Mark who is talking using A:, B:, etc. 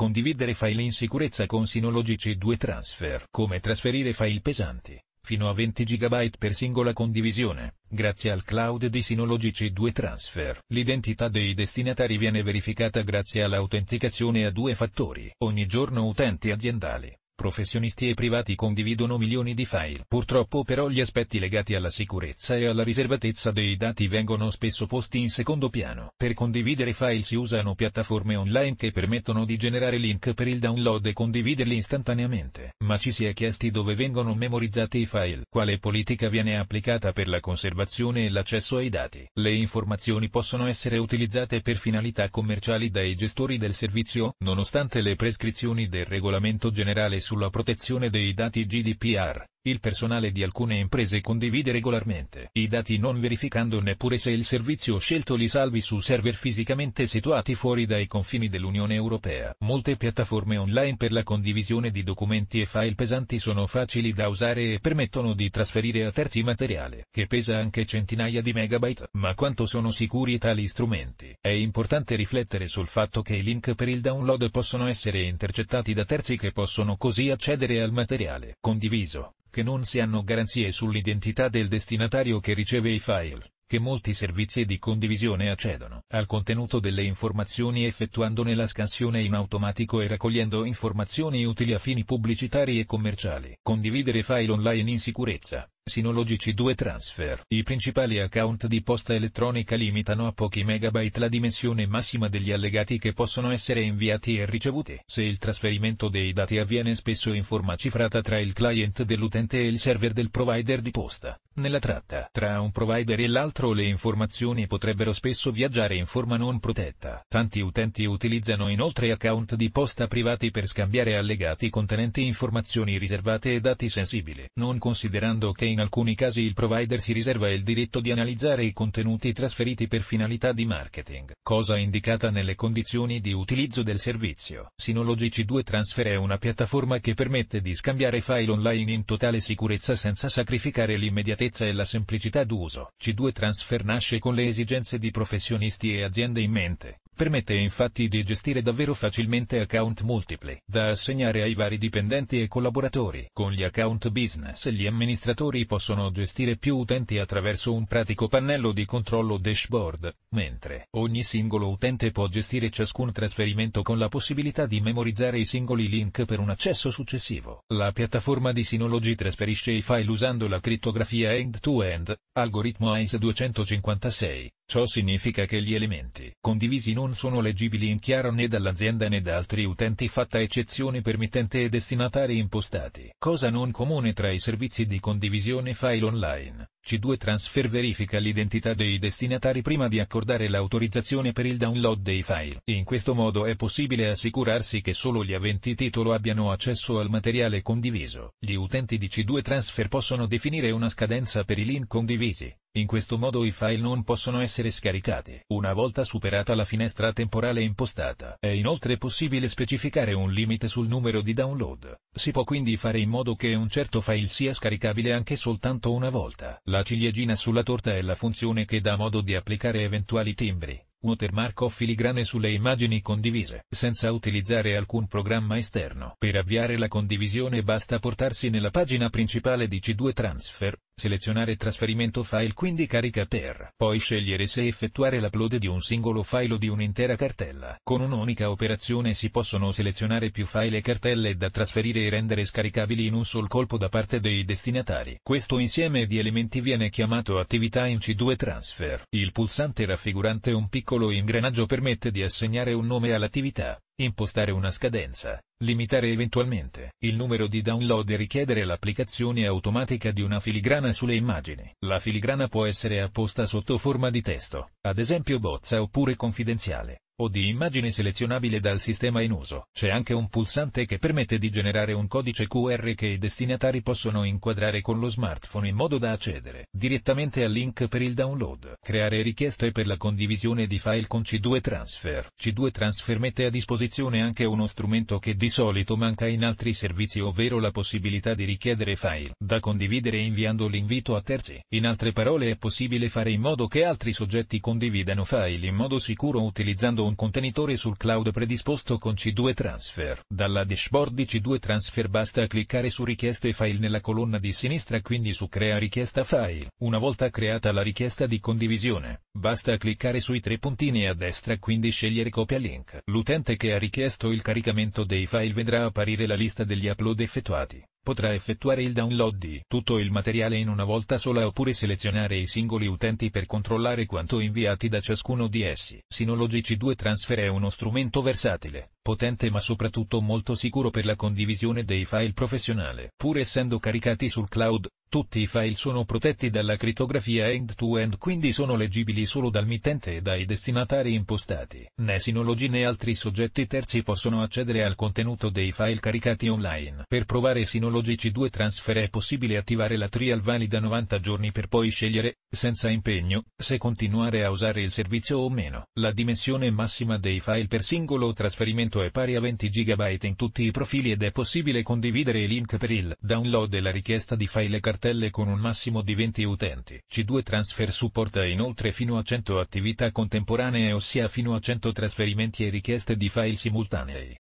A: condividere file in sicurezza con Synology C2 Transfer. Come trasferire file pesanti, fino a 20 GB per singola condivisione, grazie al cloud di Synology C2 Transfer. L'identità dei destinatari viene verificata grazie all'autenticazione a due fattori. Ogni giorno utenti aziendali Professionisti e privati condividono milioni di file. Purtroppo però gli aspetti legati alla sicurezza e alla riservatezza dei dati vengono spesso posti in secondo piano. Per condividere file si usano piattaforme online che permettono di generare link per il download e condividerli istantaneamente. Ma ci si è chiesti dove vengono memorizzati i file, quale politica viene applicata per la conservazione e l'accesso ai dati. Le informazioni possono essere utilizzate per finalità commerciali dai gestori del servizio, nonostante le prescrizioni del regolamento generale sulla protezione dei dati GDPR. Il personale di alcune imprese condivide regolarmente i dati non verificando neppure se il servizio scelto li salvi su server fisicamente situati fuori dai confini dell'Unione Europea. Molte piattaforme online per la condivisione di documenti e file pesanti sono facili da usare e permettono di trasferire a terzi materiale, che pesa anche centinaia di megabyte. Ma quanto sono sicuri tali strumenti? È importante riflettere sul fatto che i link per il download possono essere intercettati da terzi che possono così accedere al materiale condiviso che non si hanno garanzie sull'identità del destinatario che riceve i file, che molti servizi di condivisione accedono al contenuto delle informazioni effettuandone la scansione in automatico e raccogliendo informazioni utili a fini pubblicitari e commerciali. Condividere file online in sicurezza Synologici 2 Transfer. I principali account di posta elettronica limitano a pochi megabyte la dimensione massima degli allegati che possono essere inviati e ricevuti. Se il trasferimento dei dati avviene spesso in forma cifrata tra il client dell'utente e il server del provider di posta, nella tratta tra un provider e l'altro le informazioni potrebbero spesso viaggiare in forma non protetta. Tanti utenti utilizzano inoltre account di posta privati per scambiare allegati contenenti informazioni riservate e dati sensibili, non considerando che in in alcuni casi il provider si riserva il diritto di analizzare i contenuti trasferiti per finalità di marketing, cosa indicata nelle condizioni di utilizzo del servizio. Synology C2 Transfer è una piattaforma che permette di scambiare file online in totale sicurezza senza sacrificare l'immediatezza e la semplicità d'uso. C2 Transfer nasce con le esigenze di professionisti e aziende in mente, Permette infatti di gestire davvero facilmente account multipli, da assegnare ai vari dipendenti e collaboratori. Con gli account business gli amministratori possono gestire più utenti attraverso un pratico pannello di controllo dashboard, mentre ogni singolo utente può gestire ciascun trasferimento con la possibilità di memorizzare i singoli link per un accesso successivo. La piattaforma di Synology trasferisce i file usando la crittografia end-to-end, algoritmo ICE 256. Ciò significa che gli elementi condivisi non sono leggibili in chiaro né dall'azienda né da altri utenti fatta eccezione per mittente e destinatari impostati. Cosa non comune tra i servizi di condivisione file online. C2 Transfer verifica l'identità dei destinatari prima di accordare l'autorizzazione per il download dei file. In questo modo è possibile assicurarsi che solo gli aventi titolo abbiano accesso al materiale condiviso. Gli utenti di C2 Transfer possono definire una scadenza per i link condivisi in questo modo i file non possono essere scaricati una volta superata la finestra temporale impostata. È inoltre possibile specificare un limite sul numero di download. Si può quindi fare in modo che un certo file sia scaricabile anche soltanto una volta. La ciliegina sulla torta è la funzione che dà modo di applicare eventuali timbri watermark o filigrane sulle immagini condivise, senza utilizzare alcun programma esterno. Per avviare la condivisione basta portarsi nella pagina principale di C2 Transfer, selezionare trasferimento file quindi carica per, poi scegliere se effettuare l'upload di un singolo file o di un'intera cartella. Con un'unica operazione si possono selezionare più file e cartelle da trasferire e rendere scaricabili in un sol colpo da parte dei destinatari. Questo insieme di elementi viene chiamato attività in C2 Transfer. Il pulsante raffigurante un piccolo ingranaggio permette di assegnare un nome all'attività, impostare una scadenza, limitare eventualmente il numero di download e richiedere l'applicazione automatica di una filigrana sulle immagini. La filigrana può essere apposta sotto forma di testo, ad esempio bozza oppure confidenziale, o di immagine selezionabile dal sistema in uso. C'è anche un pulsante che permette di generare un codice QR che i destinatari possono inquadrare con lo smartphone in modo da accedere direttamente al link per il download. Creare richieste per la condivisione di file con C2 Transfer. C2 Transfer mette a disposizione anche uno strumento che distribui solito manca in altri servizi ovvero la possibilità di richiedere file da condividere inviando l'invito a terzi. In altre parole è possibile fare in modo che altri soggetti condividano file in modo sicuro utilizzando un contenitore sul cloud predisposto con C2 Transfer. Dalla dashboard di C2 Transfer basta cliccare su richieste file nella colonna di sinistra quindi su crea richiesta file. Una volta creata la richiesta di condivisione, Basta cliccare sui tre puntini a destra quindi scegliere copia link. L'utente che ha richiesto il caricamento dei file vedrà apparire la lista degli upload effettuati. Potrà effettuare il download di tutto il materiale in una volta sola oppure selezionare i singoli utenti per controllare quanto inviati da ciascuno di essi. Synology C2 Transfer è uno strumento versatile, potente ma soprattutto molto sicuro per la condivisione dei file professionale. Pur essendo caricati sul cloud, tutti i file sono protetti dalla crittografia end-to-end quindi sono leggibili solo dal mittente e dai destinatari impostati. Né Synology né altri soggetti terzi possono accedere al contenuto dei file caricati online. Per provare Sinology C2 Transfer è possibile attivare la trial valida 90 giorni per poi scegliere, senza impegno, se continuare a usare il servizio o meno. La dimensione massima dei file per singolo trasferimento è pari a 20 GB in tutti i profili ed è possibile condividere i link per il download e la richiesta di file cartacei cartelle con un massimo di 20 utenti. C2 Transfer supporta inoltre fino a 100 attività contemporanee ossia fino a 100 trasferimenti e richieste di file simultanei.